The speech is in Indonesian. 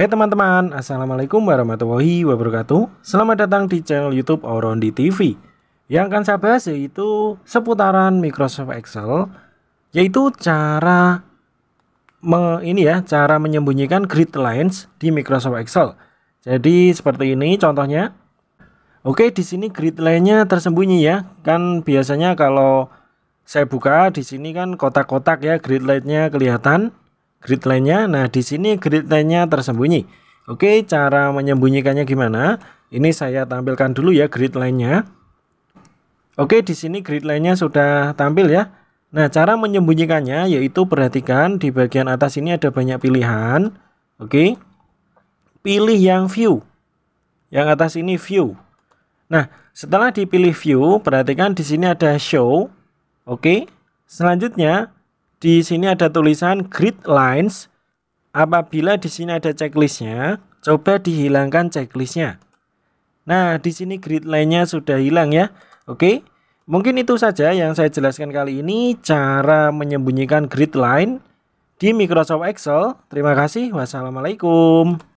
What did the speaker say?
Hai hey teman-teman, Assalamualaikum warahmatullahi wabarakatuh Selamat datang di channel Youtube Aurondi TV Yang akan saya bahas yaitu seputaran Microsoft Excel Yaitu cara me, ini ya, cara menyembunyikan grid lines di Microsoft Excel Jadi seperti ini contohnya Oke, di sini grid line-nya tersembunyi ya Kan biasanya kalau saya buka di sini kan kotak-kotak ya grid line-nya kelihatan grid lainnya. Nah, di sini grid lainnya tersembunyi. Oke, cara menyembunyikannya gimana? Ini saya tampilkan dulu ya grid lainnya. Oke, di sini grid lainnya sudah tampil ya. Nah, cara menyembunyikannya yaitu perhatikan di bagian atas ini ada banyak pilihan. Oke. Pilih yang view. Yang atas ini view. Nah, setelah dipilih view, perhatikan di sini ada show. Oke. Selanjutnya di sini ada tulisan grid lines. Apabila di sini ada checklistnya, coba dihilangkan checklistnya. Nah, di sini grid line-nya sudah hilang ya. Oke, mungkin itu saja yang saya jelaskan kali ini cara menyembunyikan grid line di Microsoft Excel. Terima kasih. Wassalamualaikum.